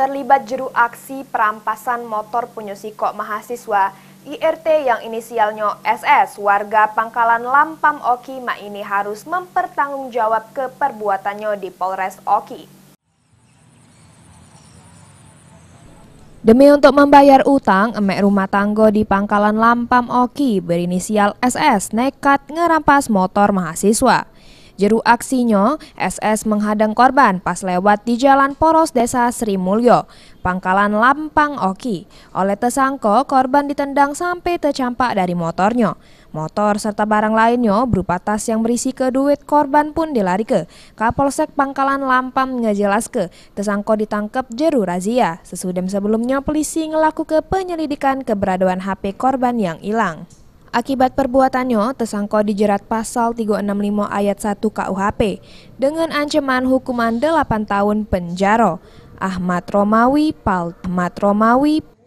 terlibat jeru aksi perampasan motor punya mahasiswa IRT yang inisialnya SS, warga Pangkalan Lampam Oki ini harus mempertanggungjawab ke perbuatannya di Polres Oki. Demi untuk membayar utang, emek rumah tangga di Pangkalan Lampam Oki berinisial SS nekat ngerampas motor mahasiswa. Jeru aksinya, SS menghadang korban pas lewat di jalan poros desa Sri Mulyo, pangkalan Lampang Oki. Oleh tersangka, korban ditendang sampai tercampak dari motornya. Motor serta barang lainnya berupa tas yang berisi ke duit korban pun dilari ke. Kapolsek Pangkalan Lampang ngejelas ke, tersangka ditangkap jeru razia. sesudah sebelumnya polisi ngelaku ke penyelidikan keberadaan HP korban yang hilang. Akibat perbuatannya, tersangka dijerat pasal 365 ayat 1 KUHP dengan ancaman hukuman 8 tahun penjara. Ahmad Romawi, Pal Ahmad Romawi,